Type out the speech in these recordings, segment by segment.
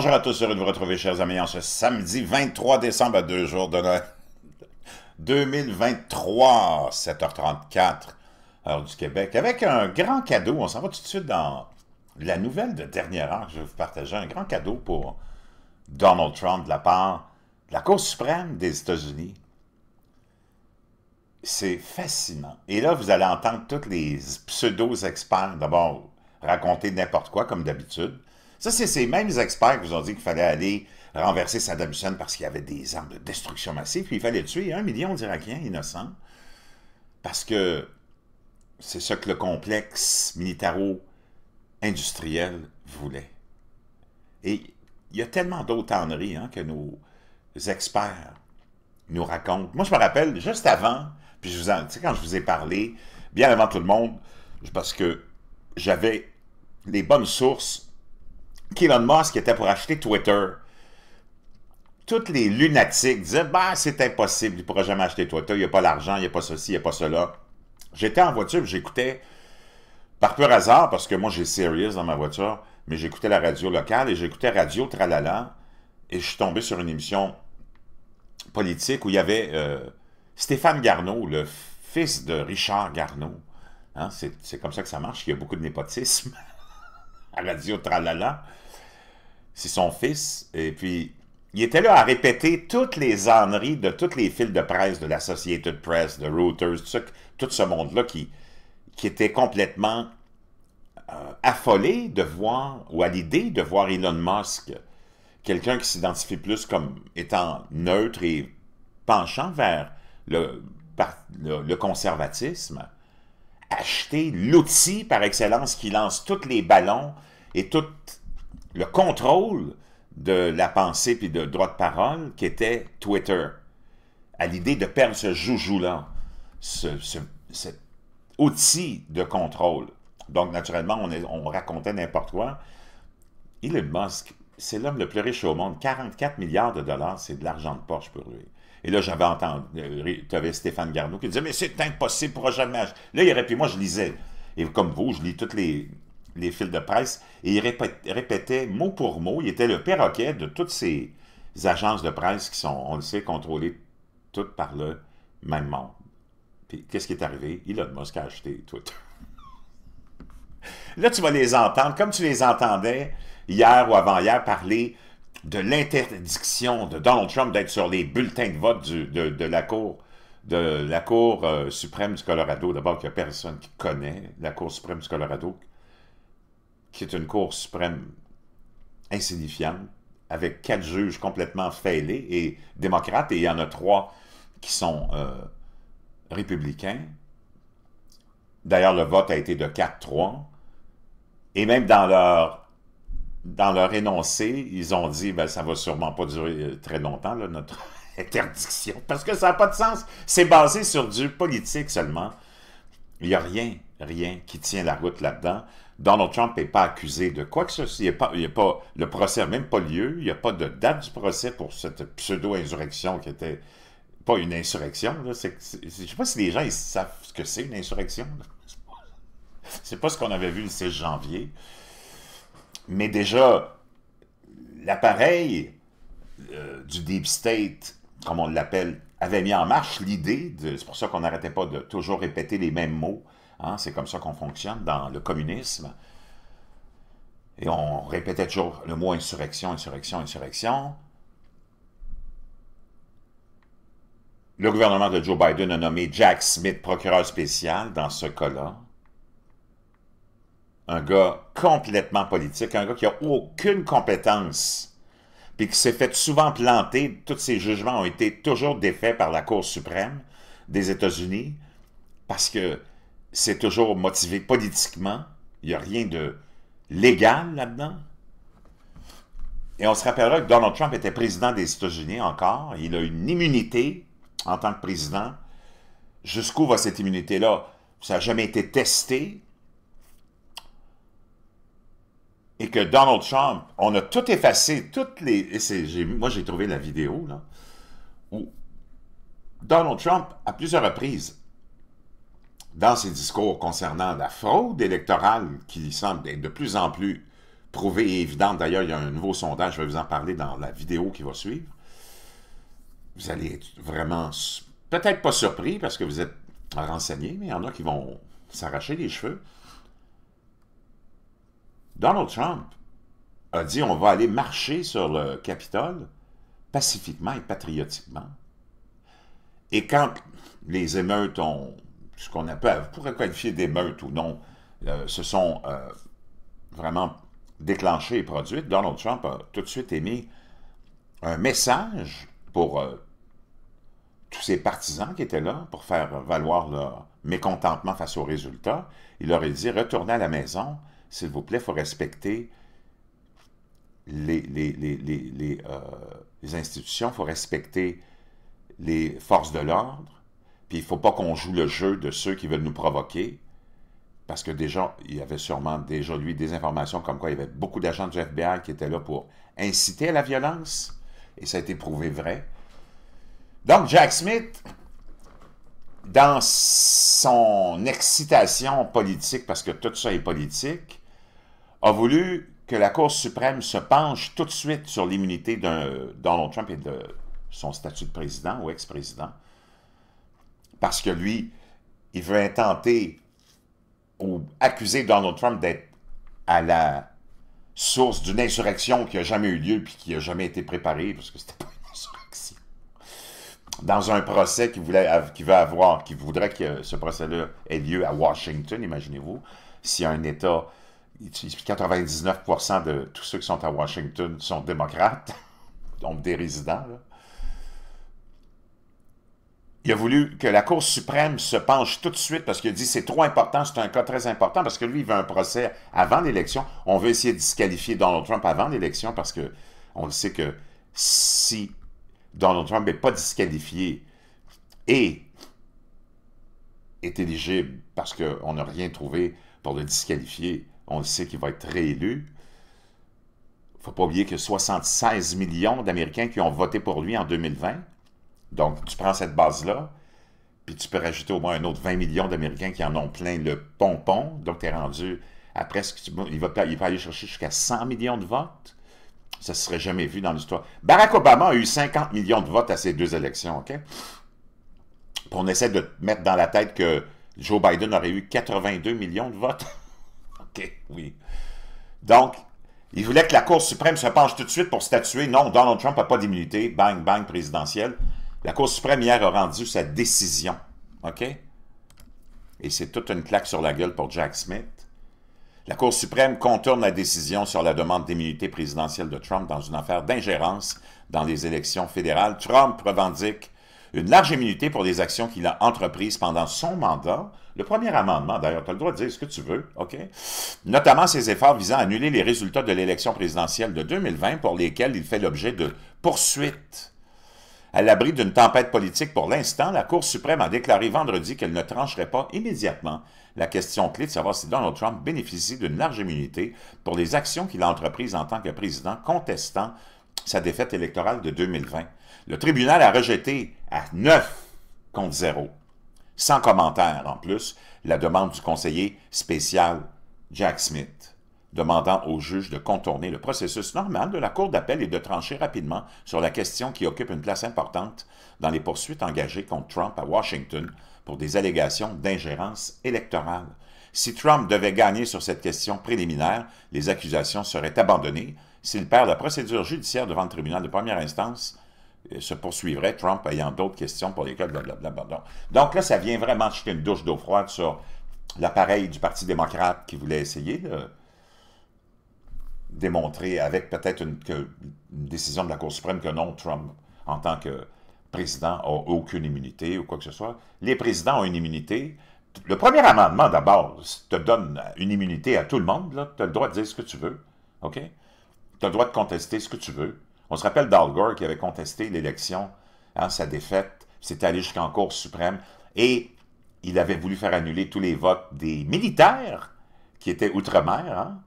Bonjour à tous, heureux de vous retrouver, chers amis, en ce samedi 23 décembre à deux jours de 2023, 7h34, heure du Québec, avec un grand cadeau. On s'en va tout de suite dans la nouvelle de dernière heure que je vais vous partager. Un grand cadeau pour Donald Trump de la part de la Cour suprême des États-Unis. C'est fascinant. Et là, vous allez entendre tous les pseudo-experts d'abord raconter n'importe quoi, comme d'habitude ça, c'est ces mêmes experts qui vous ont dit qu'il fallait aller renverser Saddam Hussein parce qu'il y avait des armes de destruction massive, puis il fallait tuer un million d'Irakiens innocents. Parce que c'est ce que le complexe militaro-industriel voulait. Et il y a tellement d'autres tanneries hein, que nos experts nous racontent. Moi, je me rappelle, juste avant, puis je vous en, quand je vous ai parlé, bien avant tout le monde, parce que j'avais les bonnes sources Elon Musk était pour acheter Twitter, toutes les lunatiques disaient bah c'est impossible, il ne pourra jamais acheter Twitter, il n'y a pas l'argent, il n'y a pas ceci, il n'y a pas cela. J'étais en voiture, j'écoutais, par pur hasard, parce que moi j'ai Sirius dans ma voiture, mais j'écoutais la radio locale et j'écoutais Radio Tralala, et je suis tombé sur une émission politique où il y avait euh, Stéphane Garneau, le fils de Richard Garneau. Hein, c'est comme ça que ça marche, il y a beaucoup de népotisme. Radio Tralala. C'est son fils. Et puis, il était là à répéter toutes les âneries de toutes les fils de presse, de l'Associated Press, de Reuters, tout, ce, monde-là qui, qui était complètement euh, affolé de voir, ou à l'idée de voir Elon Musk, quelqu'un qui s'identifie plus comme étant neutre et penchant vers le, le conservatisme, acheter l'outil par excellence qui lance tous les ballons et tout le contrôle de la pensée puis de droit de parole qui était Twitter. À l'idée de perdre ce joujou-là, ce, cet outil de contrôle. Donc, naturellement, on, on racontait n'importe quoi. Elon Musk c'est l'homme le plus riche au monde. 44 milliards de dollars, c'est de l'argent de poche pour lui. Et là, j'avais entendu, euh, tu avais Stéphane Garneau qui disait, mais c'est impossible, pour jamais. Là, il répétait, moi, je lisais. Et comme vous, je lis toutes les, les fils de presse. Et il répétait, mot pour mot, il était le perroquet de toutes ces agences de presse qui sont, on le sait, contrôlées toutes par le même monde. Puis, qu'est-ce qui est arrivé? Il Musk a acheté Twitter. là, tu vas les entendre comme tu les entendais hier ou avant-hier, parler de l'interdiction de Donald Trump d'être sur les bulletins de vote de, la Cour de la Cour euh, suprême du Colorado, d'abord qu'il n'y a personne qui connaît la Cour suprême du Colorado, qui est une Cour suprême insignifiante, avec quatre juges complètement fêlés et démocrates, et il y en a trois qui sont euh, républicains. D'ailleurs, le vote a été de 4-3. Et même dans leur dans leur énoncé, ils ont dit ben, ça va sûrement pas durer euh, très longtemps, notre interdiction, parce que ça n'a pas de sens. C'est basé sur du politique seulement. Il n'y a rien, rien qui tient la route là-dedans. Donald Trump n'est pas accusé de quoi que ce soit. le procès n'a même pas lieu. Il n'y a pas de date du procès pour cette pseudo-insurrection qui était pas une insurrection. je ne sais pas si les gens savent ce que c'est une insurrection. C'est pas ce qu'on avait vu le 6 janvier. Mais déjà, l'appareil euh, du Deep State, comme on l'appelle, avait mis en marche l'idée, c'est pour ça qu'on n'arrêtait pas de toujours répéter les mêmes mots, hein, c'est comme ça qu'on fonctionne dans le communisme, et on répétait toujours le mot insurrection, insurrection, insurrection. Le gouvernement de Joe Biden a nommé Jack Smith procureur spécial dans ce cas-là un gars complètement politique, un gars qui n'a aucune compétence, puis qui s'est fait souvent planter. Tous ses jugements ont été toujours défaits par la Cour suprême des États-Unis parce que c'est toujours motivé politiquement. Il n'y a rien de légal là-dedans. Et on se rappellera que Donald Trump était président des États-Unis encore. Il a une immunité en tant que président. Jusqu'où va cette immunité-là? Ça n'a jamais été testé. et que Donald Trump, on a tout effacé, toutes les... moi, j'ai trouvé la vidéo, là, où Donald Trump, à plusieurs reprises, dans ses discours concernant la fraude électorale qui semble être de plus en plus prouvée et évidente, d'ailleurs, il y a un nouveau sondage, je vais vous en parler dans la vidéo qui va suivre, vous allez être vraiment, peut-être pas surpris parce que vous êtes renseigné, mais il y en a qui vont s'arracher les cheveux. Donald Trump a dit on va aller marcher sur le Capitole pacifiquement et patriotiquement. Et quand les émeutes ont, ce qu'on appelle, vous qualifier d'émeutes ou non, euh, se sont euh, vraiment déclenchées et produites, Donald Trump a tout de suite émis un message pour euh, tous ses partisans qui étaient là pour faire valoir leur mécontentement face aux résultats. Il leur a dit retournez à la maison s'il vous plaît, il faut respecter les, les, euh, institutions, il faut respecter les forces de l'ordre, puis il ne faut pas qu'on joue le jeu de ceux qui veulent nous provoquer, parce que déjà, il y avait sûrement déjà, lui, des informations comme quoi il y avait beaucoup d'agents du FBI qui étaient là pour inciter à la violence, et ça a été prouvé vrai. Donc, Jack Smith, dans son excitation politique, parce que tout ça est politique, a voulu que la Cour suprême se penche tout de suite sur l'immunité d'un Donald Trump et de son statut de président ou ex-président, parce que lui, il veut intenter ou accuser Donald Trump d'être à la source d'une insurrection qui n'a jamais eu lieu puis qui n'a jamais été préparée, parce que c'était pas une insurrection. Dans un procès qui voulait, veut avoir, qui voudrait que ce procès-là ait lieu à Washington, imaginez-vous, si un État 99 de tous ceux qui sont à Washington sont démocrates, donc des résidents. Il a voulu que la Cour suprême se penche tout de suite parce qu'il a dit c'est trop important, c'est un cas très important parce que lui, il veut un procès avant l'élection. On veut essayer de disqualifier Donald Trump avant l'élection parce qu'on sait que si Donald Trump n'est pas disqualifié et est éligible parce qu'on n'a rien trouvé pour le disqualifier, on le sait qu'il va être réélu. Il ne faut pas oublier que 76 millions d'Américains qui ont voté pour lui en 2020. Donc, tu prends cette base-là, puis tu peux rajouter au moins un autre 20 millions d'Américains qui en ont plein le pompon. Donc, tu es rendu à presque... Il va, il va aller chercher jusqu'à 100 millions de votes. Ça ne serait jamais vu dans l'histoire. Barack Obama a eu 50 millions de votes à ces deux élections, OK? on essaie de mettre dans la tête que Joe Biden aurait eu 82 millions de votes. oui. Donc, il voulait que la Cour suprême se penche tout de suite pour statuer. Non, Donald Trump n'a pas d'immunité. Bang, bang, présidentielle. La Cour suprême, hier, a rendu sa décision. OK? Et c'est toute une claque sur la gueule pour Jack Smith. La Cour suprême contourne la décision sur la demande d'immunité présidentielle de Trump dans une affaire d'ingérence dans les élections fédérales. Trump revendique une large immunité pour les actions qu'il a entreprises pendant son mandat. Le premier amendement, d'ailleurs, tu as le droit de dire ce que tu veux, OK? Notamment ses efforts visant à annuler les résultats de l'élection présidentielle de 2020 pour lesquels il fait l'objet de poursuites. À l'abri d'une tempête politique pour l'instant, la Cour suprême a déclaré vendredi qu'elle ne trancherait pas immédiatement la question clé de savoir si Donald Trump bénéficie d'une large immunité pour les actions qu'il a entreprises en tant que président contestant sa défaite électorale de 2020. Le tribunal a rejeté à 9 contre 0, sans commentaire en plus, la demande du conseiller spécial Jack Smith, demandant au juge de contourner le processus normal de la Cour d'appel et de trancher rapidement sur la question qui occupe une place importante dans les poursuites engagées contre Trump à Washington pour des allégations d'ingérence électorale si Trump devait gagner sur cette question préliminaire, les accusations seraient abandonnées. S'il perd la procédure judiciaire devant le tribunal de première instance, euh, se poursuivrait, Trump ayant d'autres questions pour lesquelles blablabla. Donc là, ça vient vraiment jeter une douche d'eau froide sur l'appareil du Parti démocrate qui voulait essayer de démontrer avec peut-être une, une, décision de la Cour suprême que non, Trump, en tant que président, n'a aucune immunité ou quoi que ce soit. Les présidents ont une immunité, le premier amendement, d'abord, te donne une immunité à tout le monde. Tu as le droit de dire ce que tu veux. OK? Tu as le droit de contester ce que tu veux. On se rappelle d'Al Gore qui avait contesté l'élection, hein, sa défaite. C'est allé jusqu'en Cour suprême. Et il avait voulu faire annuler tous les votes des militaires qui étaient outre-mer, hein,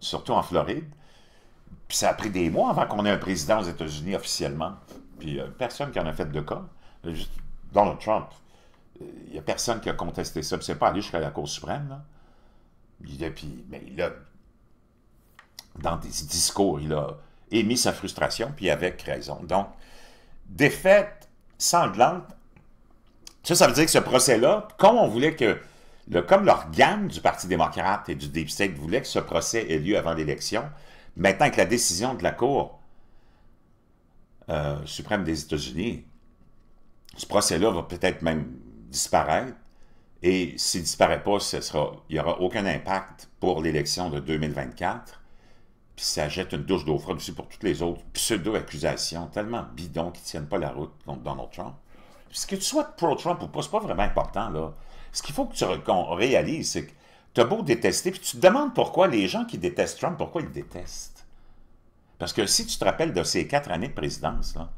surtout en Floride. Puis ça a pris des mois avant qu'on ait un président aux États-Unis officiellement. Puis euh, personne qui en a fait de cas. Donald Trump, il euh, n'y a personne qui a contesté ça. c'est pas allé jusqu'à la Cour suprême. Il a, mais il dans des discours, il a émis sa frustration, puis avec raison. Donc, défaite sanglante, ça, ça veut dire que ce procès-là, comme on voulait que, comme l'organe du Parti démocrate et du Deep State voulait que ce procès ait lieu avant l'élection, maintenant que la décision de la Cour euh, suprême des États-Unis, ce procès-là va peut-être même disparaître. Et s'il ne disparaît pas, ce sera, il n'y aura aucun impact pour l'élection de 2024. Puis ça jette une douche d'eau froide aussi pour toutes les autres pseudo-accusations tellement bidons qui ne tiennent pas la route contre Donald Trump. Puis que tu sois pro-Trump ou pas, ce pas vraiment important. là. Ce qu'il faut que tu réalises, c'est que tu as beau détester, puis tu te demandes pourquoi les gens qui détestent Trump, pourquoi ils détestent. Parce que si tu te rappelles de ces quatre années de présidence, là,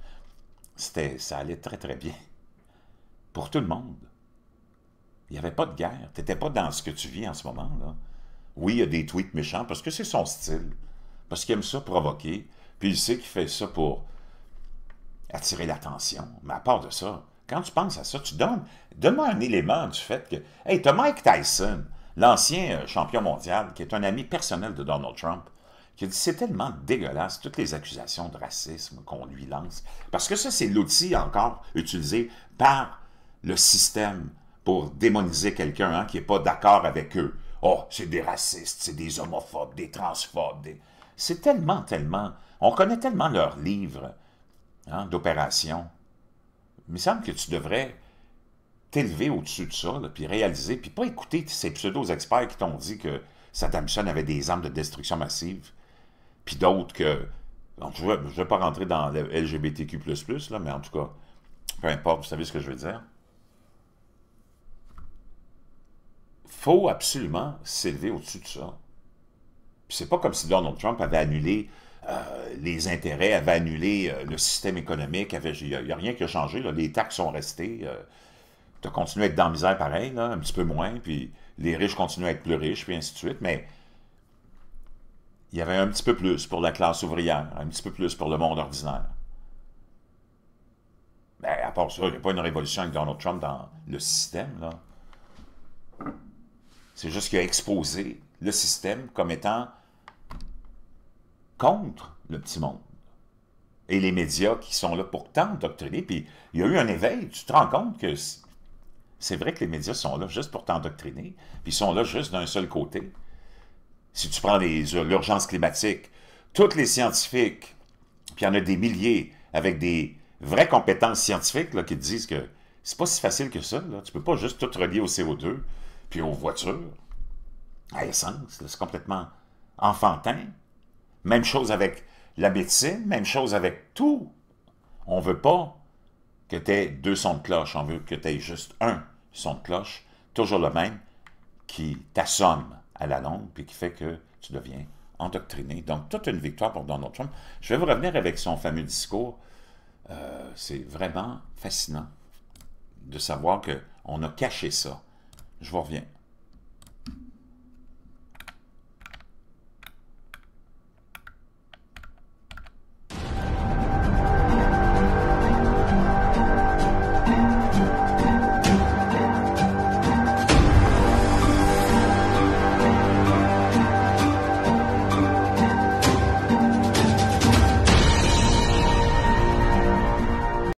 ça allait très, très bien pour tout le monde. Il n'y avait pas de guerre. Tu n'étais pas dans ce que tu vis en ce moment. là. Oui, il y a des tweets méchants parce que c'est son style. Parce qu'il aime ça provoquer. Puis il sait qu'il fait ça pour attirer l'attention. Mais à part de ça, quand tu penses à ça, tu donnes, donne-moi un élément du fait que, hey, t'as Mike Tyson, l'ancien euh, champion mondial, qui est un ami personnel de Donald Trump, qui dit c'est tellement dégueulasse toutes les accusations de racisme qu'on lui lance. Parce que ça, c'est l'outil encore utilisé par le système pour démoniser quelqu'un hein, qui n'est pas d'accord avec eux. Oh, c'est des racistes, c'est des homophobes, des transphobes. C'est tellement, tellement... On connaît tellement leurs livres hein, d'opérations. Il me semble que tu devrais t'élever au-dessus de ça, puis réaliser, puis pas écouter ces pseudo-experts qui t'ont dit que Saddam Hussein avait des armes de destruction massive, puis d'autres que... je ne vais pas rentrer dans le LGBTQ++, là, mais en tout cas, peu importe, vous savez ce que je veux dire. faut absolument s'élever au-dessus de ça. c'est pas comme si Donald Trump avait annulé euh, les intérêts, avait annulé euh, le système économique, il n'y a, rien qui a changé, les taxes sont restées. Euh, tu as continué à être dans la misère pareil, un petit peu moins, puis les riches continuent à être plus riches, puis ainsi de suite, mais il y avait un petit peu plus pour la classe ouvrière, un petit peu plus pour le monde ordinaire. Mais ben, à part ça, il n'y a pas une révolution avec Donald Trump dans le système, là. C'est juste qu'il a exposé le système comme étant contre le petit monde. Et les médias qui sont là pour t'endoctriner, Puis il y a eu un éveil. Tu te rends compte que c'est vrai que les médias sont là juste pour t'endoctriner, puis ils sont là juste d'un seul côté. Si tu prends l'urgence climatique, tous les scientifiques, puis il y en a des milliers avec des vraies compétences scientifiques qui te disent que c'est pas si facile que ça. Là. Tu peux pas juste tout relier au CO2, puis aux voitures, à essence, c'est complètement enfantin. Même chose avec la médecine, même chose avec tout. On ne veut pas que tu aies deux sons de cloche, on veut que tu aies juste un son de cloche, toujours le même, qui t'assomme à la longue, puis qui fait que tu deviens endoctriné. Donc, toute une victoire pour Donald Trump. Je vais vous revenir avec son fameux discours. Euh, c'est vraiment fascinant de savoir qu'on a caché ça je vous reviens.